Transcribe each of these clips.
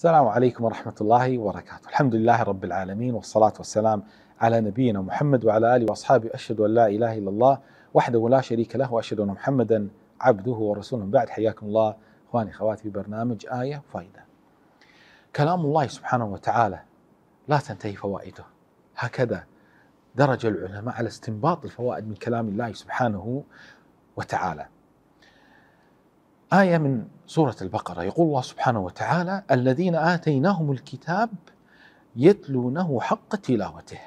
السلام عليكم ورحمة الله وبركاته الحمد لله رب العالمين والصلاة والسلام على نبينا محمد وعلى آله وأصحابه أشهد أن لا إله إلا الله وحده لا شريك له وأشهد أن محمدا عبده ورسوله بعد حياكم الله إخواني أخواتي في برنامج آية فائدة كلام الله سبحانه وتعالى لا تنتهي فوائده هكذا درج العلماء على استنباط الفوائد من كلام الله سبحانه وتعالى آية من سورة البقرة يقول الله سبحانه وتعالى الذين آتيناهم الكتاب يتلونه حق تلاوته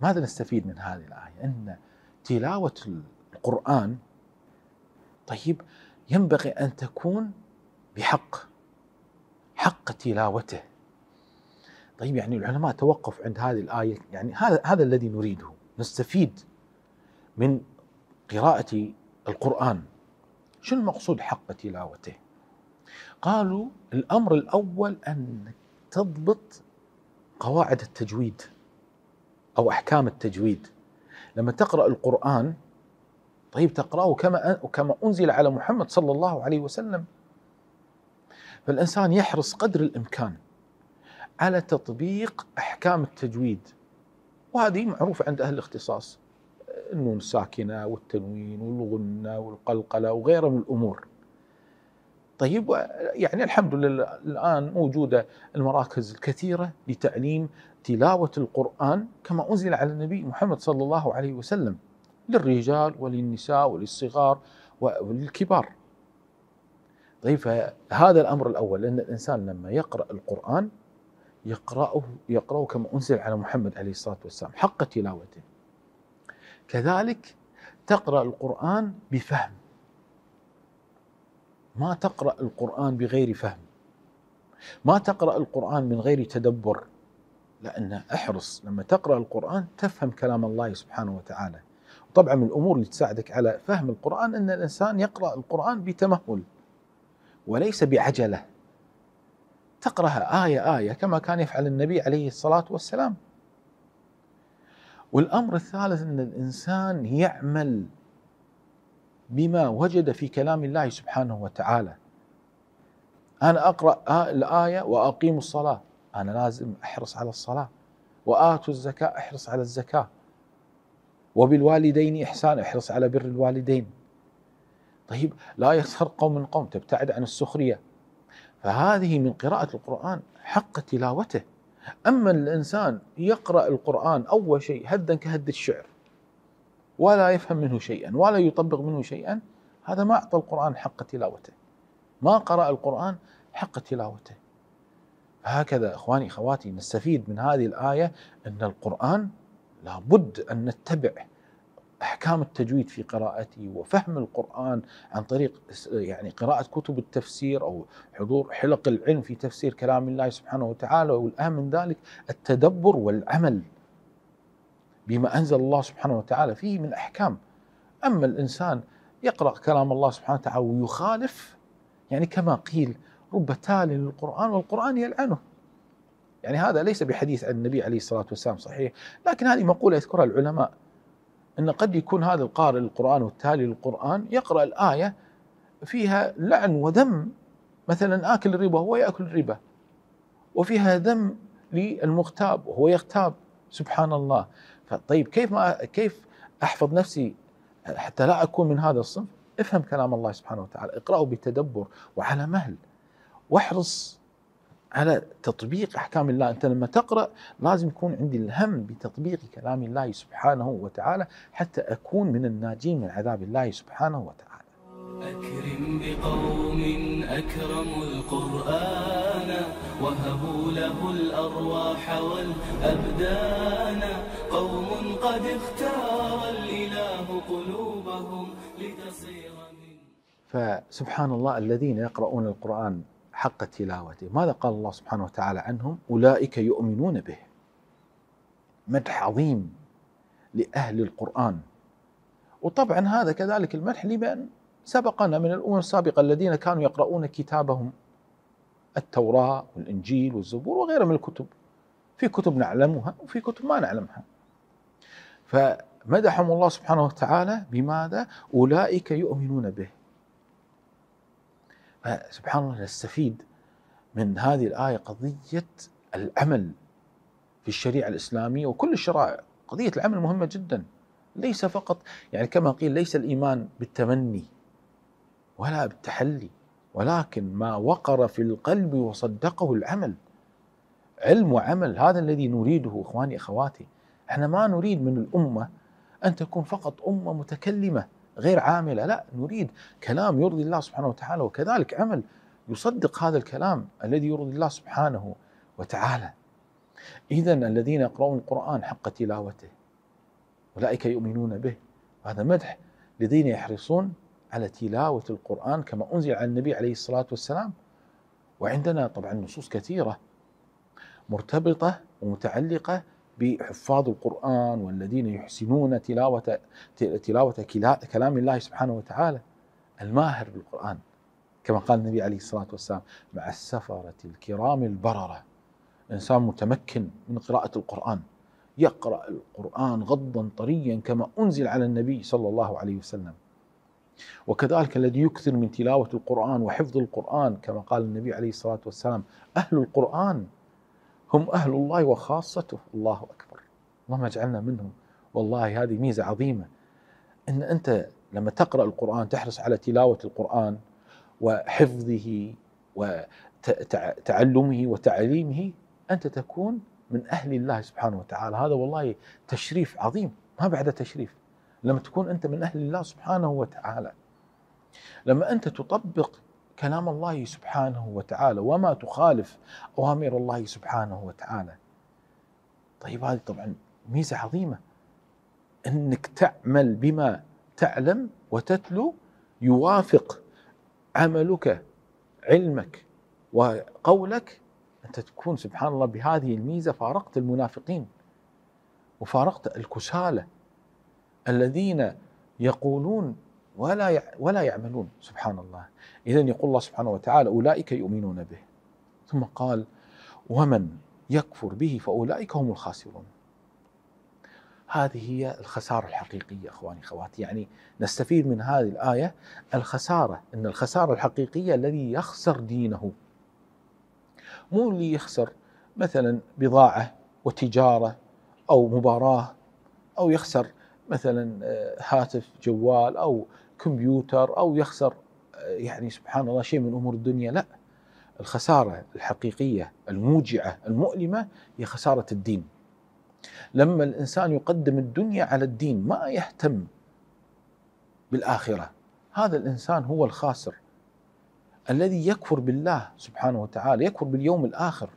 ماذا نستفيد من هذه الآية أن تلاوة القرآن طيب ينبغي أن تكون بحق حق تلاوته طيب يعني العلماء توقف عند هذه الآية يعني هذا هذا الذي نريده نستفيد من قراءة القرآن شو المقصود حق تلاوته قالوا الأمر الأول أن تضبط قواعد التجويد أو أحكام التجويد لما تقرأ القرآن طيب تقرأه كما كما أنزل على محمد صلى الله عليه وسلم فالإنسان يحرص قدر الإمكان على تطبيق أحكام التجويد وهذه معروفة عند أهل الاختصاص النون الساكنة والتنوين والغنة والقلقلة وغيرها من الأمور طيب يعني الحمد لله الآن موجودة المراكز الكثيرة لتعليم تلاوة القرآن كما أنزل على النبي محمد صلى الله عليه وسلم للرجال وللنساء وللصغار وللكبار طيب فهذا الأمر الأول أن الإنسان لما يقرأ القرآن يقرأه يقرأه كما أنزل على محمد عليه الصلاة والسلام حق تلاوته كذلك تقرأ القرآن بفهم ما تقرأ القرآن بغير فهم ما تقرأ القرآن من غير تدبر لأن احرص لما تقرأ القرآن تفهم كلام الله سبحانه وتعالى طبعا من الأمور اللي تساعدك على فهم القرآن أن الإنسان يقرأ القرآن بتمهل وليس بعجلة تقرأها آية آية كما كان يفعل النبي عليه الصلاة والسلام والامر الثالث ان الانسان يعمل بما وجد في كلام الله سبحانه وتعالى انا اقرا الايه واقيم الصلاه انا لازم احرص على الصلاه واتوا الزكاه احرص على الزكاه وبالوالدين احسان احرص على بر الوالدين طيب لا يسخر قوم من قوم تبتعد عن السخريه فهذه من قراءه القران حق تلاوته أما الإنسان يقرأ القرآن أول شيء هدا كهد الشعر ولا يفهم منه شيئا ولا يطبق منه شيئا هذا ما أعطى القرآن حق تلاوته ما قرأ القرآن حق تلاوته هكذا إخواني إخواتي نستفيد من هذه الآية أن القرآن لابد أن نتبعه احكام التجويد في قراءتي وفهم القران عن طريق يعني قراءه كتب التفسير او حضور حلق العلم في تفسير كلام الله سبحانه وتعالى والاهم من ذلك التدبر والعمل بما انزل الله سبحانه وتعالى فيه من احكام اما الانسان يقرا كلام الله سبحانه وتعالى ويخالف يعني كما قيل رب تال للقران والقران يلعنه يعني هذا ليس بحديث عن النبي عليه الصلاه والسلام صحيح لكن هذه مقوله يذكرها العلماء أن قد يكون هذا القارئ للقرآن والتالي للقرآن يقرأ الآية فيها لعن وذم مثلا آكل الربا وهو يأكل الربا وفيها ذم للمغتاب وهو يغتاب سبحان الله فطيب كيف ما كيف احفظ نفسي حتى لا اكون من هذا الصنف افهم كلام الله سبحانه وتعالى اقراه بتدبر وعلى مهل واحرص على تطبيق احكام الله، انت لما تقرا لازم يكون عندي الهم بتطبيق كلام الله سبحانه وتعالى حتى اكون من الناجين من عذاب الله سبحانه وتعالى. أكرم بقوم أكرموا القرآن وهبوا له الأرواح والأبدان قوم قد اختار الإله قلوبهم لتصير من فسبحان الله الذين يقرؤون القرآن حق تلاوته ماذا قال الله سبحانه وتعالى عنهم أولئك يؤمنون به مدح عظيم لأهل القرآن وطبعا هذا كذلك المدح لمن سبقنا من الأمم السابقة الذين كانوا يقرؤون كتابهم التوراة والإنجيل والزبور وغيرها من الكتب في كتب نعلمها وفي كتب ما نعلمها فمدحهم الله سبحانه وتعالى بماذا؟ أولئك يؤمنون به سبحان الله نستفيد من هذه الآية قضية العمل في الشريعة الإسلامية وكل الشرائع قضية العمل مهمة جدا ليس فقط يعني كما قيل ليس الإيمان بالتمني ولا بالتحلي ولكن ما وقر في القلب وصدقه العمل علم وعمل هذا الذي نريده إخواني أخواتي احنا ما نريد من الأمة أن تكون فقط أمة متكلمة غير عامله لا نريد كلام يرضي الله سبحانه وتعالى وكذلك عمل يصدق هذا الكلام الذي يرضي الله سبحانه وتعالى اذا الذين يقرؤون القران حق تلاوته اولئك يؤمنون به هذا مدح الذين يحرصون على تلاوه القران كما انزل على النبي عليه الصلاه والسلام وعندنا طبعا نصوص كثيره مرتبطه ومتعلقه بحفاظ القرآن والذين يحسنون تلاوة تلاوة كلام الله سبحانه وتعالى الماهر بالقرآن كما قال النبي عليه الصلاة والسلام مع السفرة الكرام البررة إنسان متمكن من قراءة القرآن يقرأ القرآن غضا طريا كما أنزل على النبي صلى الله عليه وسلم وكذلك الذي يكثر من تلاوة القرآن وحفظ القرآن كما قال النبي عليه الصلاة والسلام أهل القرآن هم أهل الله وخاصته الله أكبر اللهم اجعلنا منهم والله هذه ميزة عظيمة أن أنت لما تقرأ القرآن تحرص على تلاوة القرآن وحفظه وتعلمه وتعليمه أنت تكون من أهل الله سبحانه وتعالى هذا والله تشريف عظيم ما بعد تشريف لما تكون أنت من أهل الله سبحانه وتعالى لما أنت تطبق كلام الله سبحانه وتعالى وما تخالف أوامر الله سبحانه وتعالى طيب هذه طبعا ميزة عظيمة أنك تعمل بما تعلم وتتلو يوافق عملك علمك وقولك أنت تكون سبحان الله بهذه الميزة فارقت المنافقين وفارقت الكسالى الذين يقولون ولا ولا يعملون سبحان الله إذا يقول الله سبحانه وتعالى أولئك يؤمنون به ثم قال ومن يكفر به فأولئك هم الخاسرون هذه هي الخسارة الحقيقية أخواني أخواتي يعني نستفيد من هذه الآية الخسارة أن الخسارة الحقيقية الذي يخسر دينه مو اللي يخسر مثلا بضاعة وتجارة أو مباراة أو يخسر مثلا آه، هاتف جوال أو كمبيوتر او يخسر يعني سبحان الله شيء من امور الدنيا لا الخساره الحقيقيه الموجعه المؤلمه هي خساره الدين لما الانسان يقدم الدنيا على الدين ما يهتم بالاخره هذا الانسان هو الخاسر الذي يكفر بالله سبحانه وتعالى يكفر باليوم الاخر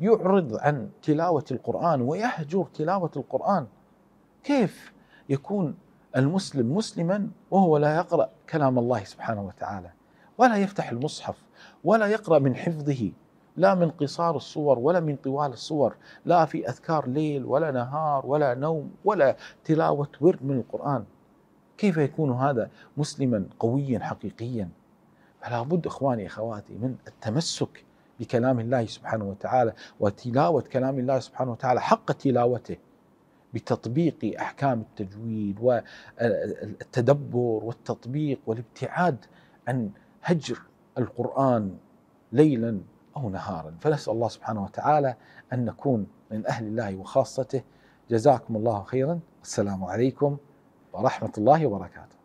يعرض عن تلاوه القران ويهجر تلاوه القران كيف يكون المسلم مسلما وهو لا يقرأ كلام الله سبحانه وتعالى ولا يفتح المصحف ولا يقرأ من حفظه لا من قصار الصور ولا من طوال الصور لا في أذكار ليل ولا نهار ولا نوم ولا تلاوة ورد من القرآن كيف يكون هذا مسلما قويا حقيقيا فلا بد إخواني أخواتي من التمسك بكلام الله سبحانه وتعالى وتلاوة كلام الله سبحانه وتعالى حق تلاوته بتطبيق احكام التجويد والتدبر والتطبيق والابتعاد عن هجر القران ليلا او نهارا فنسال الله سبحانه وتعالى ان نكون من اهل الله وخاصته جزاكم الله خيرا السلام عليكم ورحمه الله وبركاته